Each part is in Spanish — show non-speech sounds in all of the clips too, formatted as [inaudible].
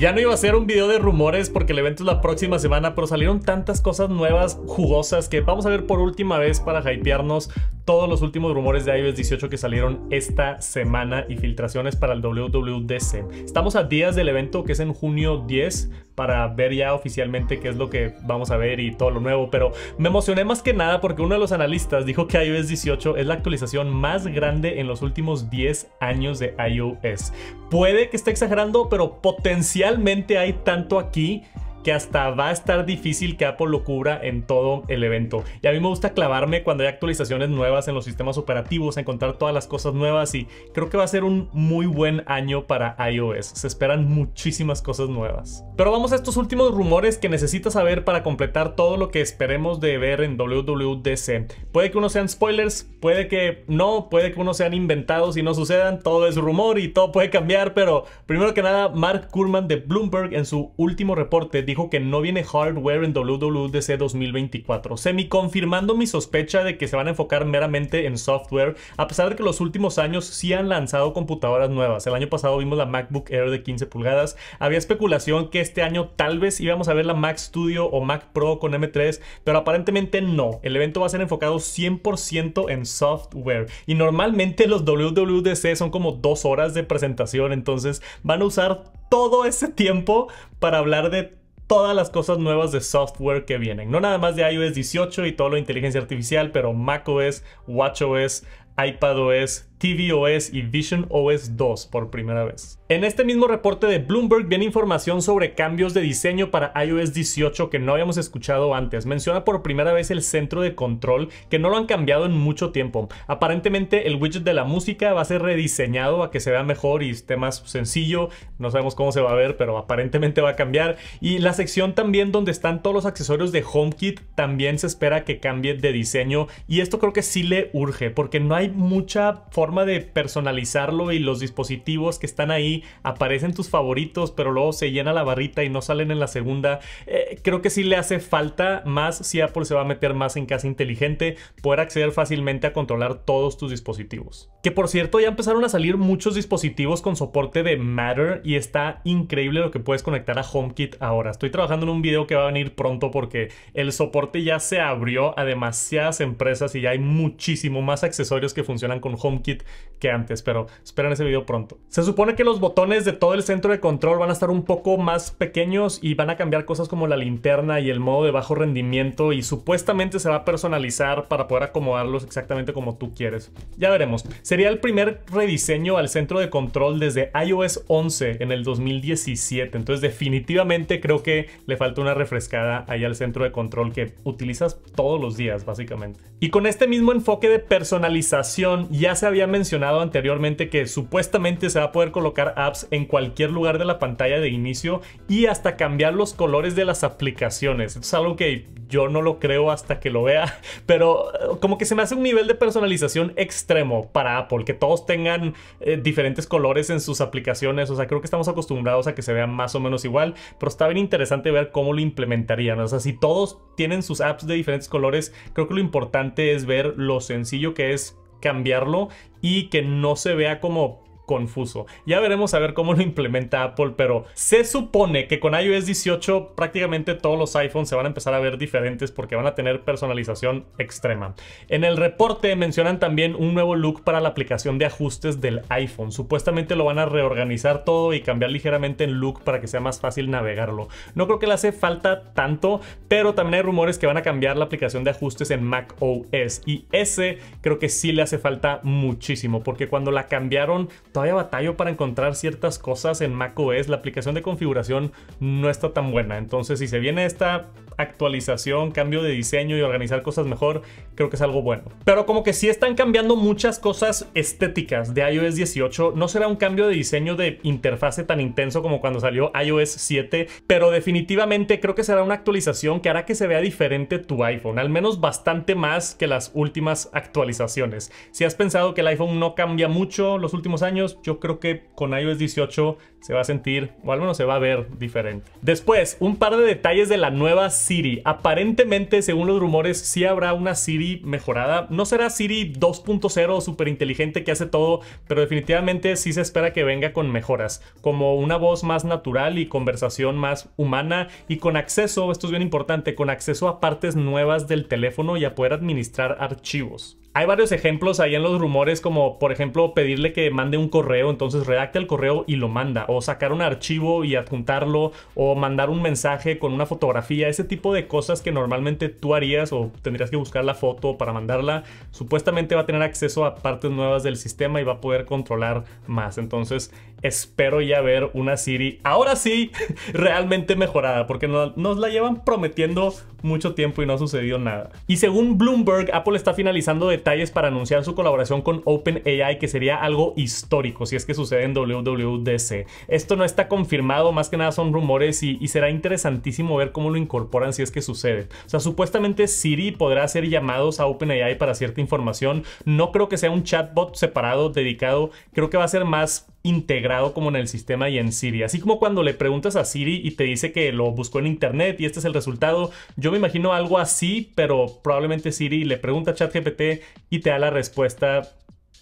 Ya no iba a ser un video de rumores porque el evento es la próxima semana, pero salieron tantas cosas nuevas, jugosas, que vamos a ver por última vez para hypearnos todos los últimos rumores de iOS 18 que salieron esta semana y filtraciones para el WWDC. Estamos a días del evento que es en junio 10 para ver ya oficialmente qué es lo que vamos a ver y todo lo nuevo, pero me emocioné más que nada porque uno de los analistas dijo que iOS 18 es la actualización más grande en los últimos 10 años de iOS. Puede que esté exagerando, pero potencial realmente hay tanto aquí que hasta va a estar difícil que Apple lo cubra en todo el evento. Y a mí me gusta clavarme cuando hay actualizaciones nuevas en los sistemas operativos, encontrar todas las cosas nuevas y creo que va a ser un muy buen año para iOS. Se esperan muchísimas cosas nuevas. Pero vamos a estos últimos rumores que necesitas saber para completar todo lo que esperemos de ver en WWDC. Puede que uno sean spoilers, puede que no, puede que uno sean inventados y no sucedan, todo es rumor y todo puede cambiar, pero primero que nada, Mark Kurman de Bloomberg en su último reporte dijo que no viene hardware en WWDC 2024, semi confirmando mi sospecha de que se van a enfocar meramente en software, a pesar de que los últimos años sí han lanzado computadoras nuevas. El año pasado vimos la MacBook Air de 15 pulgadas, había especulación que este año tal vez íbamos a ver la Mac Studio o Mac Pro con M3, pero aparentemente no. El evento va a ser enfocado 100% en software y normalmente los WWDC son como dos horas de presentación, entonces van a usar todo ese tiempo para hablar de todas las cosas nuevas de software que vienen. No nada más de iOS 18 y todo lo de inteligencia artificial, pero macOS, WatchOS, iPadOS, tvOS y Vision OS 2 por primera vez. En este mismo reporte de Bloomberg viene información sobre cambios de diseño para iOS 18 que no habíamos escuchado antes. Menciona por primera vez el centro de control que no lo han cambiado en mucho tiempo. Aparentemente el widget de la música va a ser rediseñado a que se vea mejor y esté más sencillo. No sabemos cómo se va a ver, pero aparentemente va a cambiar. Y la sección también donde están todos los accesorios de HomeKit también se espera que cambie de diseño. Y esto creo que sí le urge porque no hay mucha forma de personalizarlo y los dispositivos que están ahí aparecen tus favoritos, pero luego se llena la barrita y no salen en la segunda. Eh, creo que si le hace falta más si Apple se va a meter más en casa inteligente, poder acceder fácilmente a controlar todos tus dispositivos. Que por cierto, ya empezaron a salir muchos dispositivos con soporte de Matter y está increíble lo que puedes conectar a HomeKit ahora. Estoy trabajando en un video que va a venir pronto porque el soporte ya se abrió a demasiadas empresas y ya hay muchísimo más accesorios que funcionan con HomeKit que antes, pero esperen ese video pronto. Se supone que los botones de todo el centro de control van a estar un poco más pequeños y van a cambiar cosas como la linterna y el modo de bajo rendimiento y supuestamente se va a personalizar para poder acomodarlos exactamente como tú quieres. Ya veremos. Sería el primer rediseño al centro de control desde iOS 11 en el 2017, entonces definitivamente creo que le falta una refrescada ahí al centro de control que utilizas todos los días básicamente. Y con este mismo enfoque de personalización ya se había mencionado anteriormente que supuestamente se va a poder colocar apps en cualquier lugar de la pantalla de inicio y hasta cambiar los colores de las aplicaciones. es algo que yo no lo creo hasta que lo vea, [laughs] pero eh, como que se me hace un nivel de personalización extremo para Apple, que todos tengan eh, diferentes colores en sus aplicaciones. O sea, creo que estamos acostumbrados a que se vean más o menos igual, pero está bien interesante ver cómo lo implementarían. O sea, si todos tienen sus apps de diferentes colores, creo que lo importante es ver lo sencillo que es cambiarlo y que no se vea como confuso. Ya veremos a ver cómo lo implementa Apple, pero se supone que con iOS 18 prácticamente todos los iPhones se van a empezar a ver diferentes porque van a tener personalización extrema. En el reporte mencionan también un nuevo look para la aplicación de ajustes del iPhone. Supuestamente lo van a reorganizar todo y cambiar ligeramente el look para que sea más fácil navegarlo. No creo que le hace falta tanto, pero también hay rumores que van a cambiar la aplicación de ajustes en macOS y ese creo que sí le hace falta muchísimo porque cuando la cambiaron todavía batallo para encontrar ciertas cosas en macOS. La aplicación de configuración no está tan buena. Entonces, si se viene esta actualización, cambio de diseño y organizar cosas mejor, creo que es algo bueno. Pero como que sí están cambiando muchas cosas estéticas de iOS 18, no será un cambio de diseño de interfase tan intenso como cuando salió iOS 7, pero definitivamente creo que será una actualización que hará que se vea diferente tu iPhone, al menos bastante más que las últimas actualizaciones. Si has pensado que el iPhone no cambia mucho los últimos años, yo creo que con iOS 18 se va a sentir, o al menos se va a ver diferente. Después, un par de detalles de la nueva Siri. Aparentemente, según los rumores, sí habrá una Siri mejorada. No será Siri 2.0 súper inteligente que hace todo, pero definitivamente sí se espera que venga con mejoras, como una voz más natural y conversación más humana y con acceso, esto es bien importante, con acceso a partes nuevas del teléfono y a poder administrar archivos. Hay varios ejemplos ahí en los rumores, como por ejemplo pedirle que mande un correo, entonces redacta el correo y lo manda, o sacar un archivo y adjuntarlo, o mandar un mensaje con una fotografía, ese tipo de cosas que normalmente tú harías o tendrías que buscar la foto para mandarla, supuestamente va a tener acceso a partes nuevas del sistema y va a poder controlar más. Entonces espero ya ver una Siri, ahora sí, [laughs] realmente mejorada, porque nos la llevan prometiendo mucho tiempo y no ha sucedido nada. Y según Bloomberg, Apple está finalizando detalles para anunciar su colaboración con OpenAI, que sería algo histórico si es que sucede en WWDC. Esto no está confirmado, más que nada son rumores y, será interesantísimo ver cómo lo incorporan si es que sucede. O sea, supuestamente Siri podrá hacer llamados a OpenAI para cierta información. No creo que sea un chatbot separado, dedicado. Creo que va a ser más integrado como en el sistema y en Siri. Así como cuando le preguntas a Siri y te dice que lo buscó en internet y este es el resultado, yo me imagino algo así, pero probablemente Siri le pregunta a ChatGPT y te da la respuesta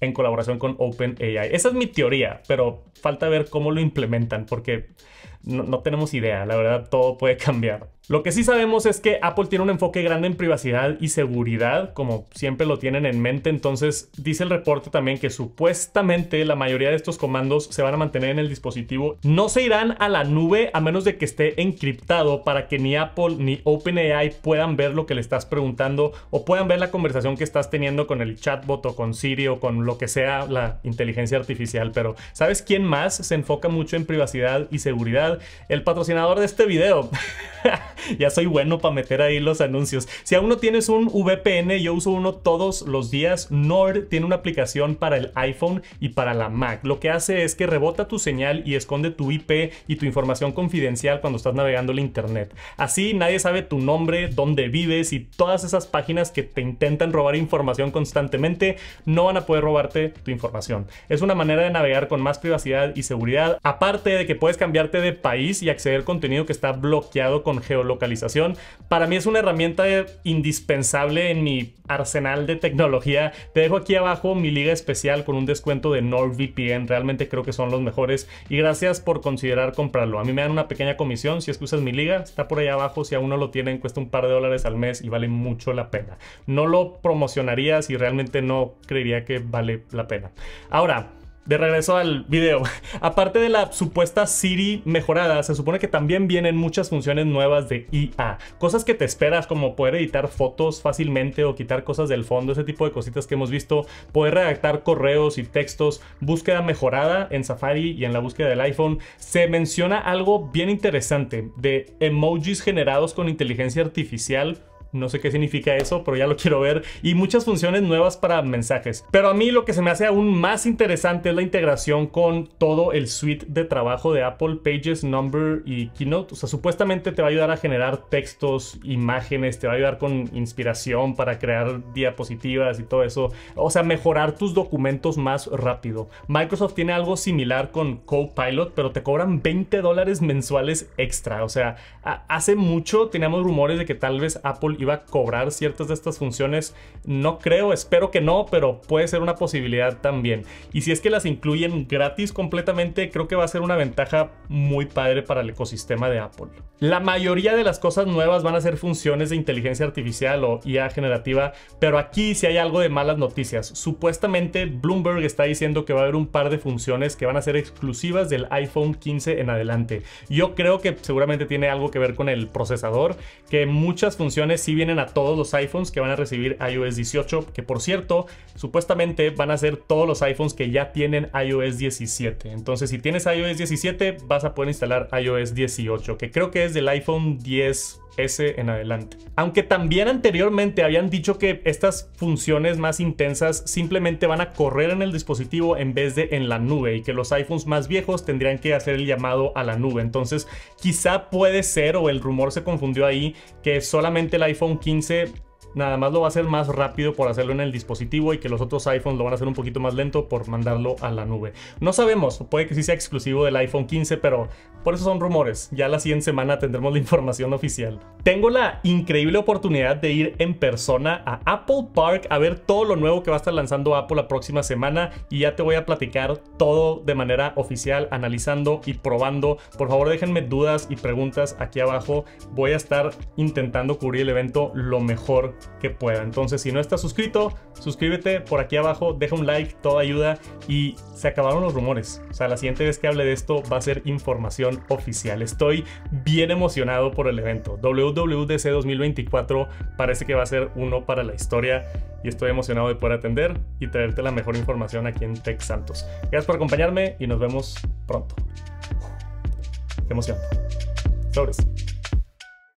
en colaboración con OpenAI. Esa es mi teoría, pero falta ver cómo lo implementan porque no, tenemos idea, la verdad todo puede [laughs] cambiar. Lo que sí sabemos es que Apple tiene un enfoque grande en privacidad y seguridad, como siempre lo tienen en mente, entonces dice el reporte también que supuestamente la mayoría de estos comandos se van a mantener en el dispositivo, no se irán a la nube a menos de que esté encriptado para que ni Apple ni OpenAI puedan ver lo que le estás preguntando o puedan ver la conversación que estás teniendo con el chatbot o con Siri o con lo que sea la inteligencia artificial, pero ¿sabes quién más se enfoca mucho en privacidad y seguridad? el patrocinador de este video. [laughs] ya soy bueno para meter ahí los anuncios. Si aún no tienes un VPN, yo uso uno todos los días. Nord tiene una aplicación para el iPhone y para la Mac. Lo que hace es que rebota tu señal y esconde tu IP y tu información confidencial cuando estás navegando el internet. Así nadie sabe tu nombre, dónde vives y todas esas páginas que te intentan robar información constantemente no van a poder robarte tu información. Es una manera de navegar con más privacidad y seguridad, aparte de que puedes cambiarte de país y acceder al contenido que está bloqueado con geolocalización. Para mí es una herramienta indispensable en mi arsenal de tecnología. Te dejo aquí abajo mi liga especial con un descuento de NordVPN. Realmente creo que son los mejores y gracias por considerar comprarlo. A mí me dan una pequeña comisión si es usas mi liga. Está por ahí abajo. Si aún no lo tienen, cuesta un par de dólares al mes y vale mucho la pena. No lo promocionaría si realmente no creería que vale la pena. Ahora, de regreso al video. [laughs] Aparte de la supuesta Siri mejorada, se supone que también vienen muchas funciones nuevas de IA. Cosas que te esperas como poder editar fotos fácilmente o quitar cosas del fondo, ese tipo de cositas que hemos visto. Poder redactar correos y textos, búsqueda mejorada en Safari y en la búsqueda del iPhone. Se menciona algo bien interesante de emojis generados con inteligencia artificial no sé qué significa eso, pero ya lo [laughs] quiero ver. Y muchas funciones nuevas para mensajes. Pero a mí lo que se me hace aún más interesante es la integración con todo el suite de trabajo de Apple, Pages, Number y Keynote. O sea, supuestamente te va a ayudar a generar textos, imágenes, te va a ayudar con inspiración para crear diapositivas y todo eso. O sea, mejorar tus documentos más rápido. Microsoft tiene algo similar con Copilot, pero te cobran 20 dólares mensuales extra. O sea, hace mucho teníamos rumores de que tal vez Apple y iba a cobrar ciertas de estas funciones. No creo, espero que no, pero puede ser una posibilidad también. Y si es que las incluyen gratis completamente, creo que va a ser una ventaja muy padre para el ecosistema de Apple. La mayoría de las cosas nuevas van a ser funciones de inteligencia artificial o IA generativa, pero aquí si hay algo de malas noticias. Supuestamente Bloomberg está diciendo que va a haber un par de funciones que van a ser exclusivas del iPhone 15 en adelante. Yo creo que seguramente tiene algo que ver con el procesador, que muchas funciones sí vienen a todos los iPhones que van a recibir iOS 18, que por cierto, supuestamente van a ser todos los iPhones que ya tienen iOS 17. Entonces, si tienes iOS 17, vas a poder instalar iOS 18, que creo que es del iPhone 10 S en adelante. Aunque también anteriormente habían dicho que estas funciones más intensas simplemente van a correr en el dispositivo en vez de en la nube y que los iPhones más viejos tendrían que hacer el llamado a la nube. Entonces quizá puede ser o el rumor se confundió ahí que solamente el iPhone iPhone 15 Nada más lo va a hacer más rápido por hacerlo en el dispositivo y que los otros iPhones lo van a hacer un poquito más lento por mandarlo a la nube. No sabemos, puede que sí sea exclusivo del iPhone 15, pero por eso son rumores. Ya la siguiente semana tendremos la información oficial. Tengo la increíble oportunidad de ir en persona a Apple Park a ver todo lo nuevo que va a estar lanzando Apple la próxima semana y ya te voy a platicar todo de manera oficial, analizando y probando. Por favor, déjenme dudas y preguntas aquí abajo. Voy a estar intentando cubrir el evento lo mejor que pueda. Entonces, si no estás suscrito, suscríbete por aquí abajo, deja un like, toda ayuda y se acabaron los rumores. O sea, la siguiente vez que hable de esto va a ser información oficial. Estoy bien emocionado por el evento. WWDC 2024 parece que va a ser uno para la historia y estoy emocionado de poder atender y traerte la mejor información aquí en Tech Santos. Gracias por acompañarme y nos vemos pronto. Qué emoción. Sobres.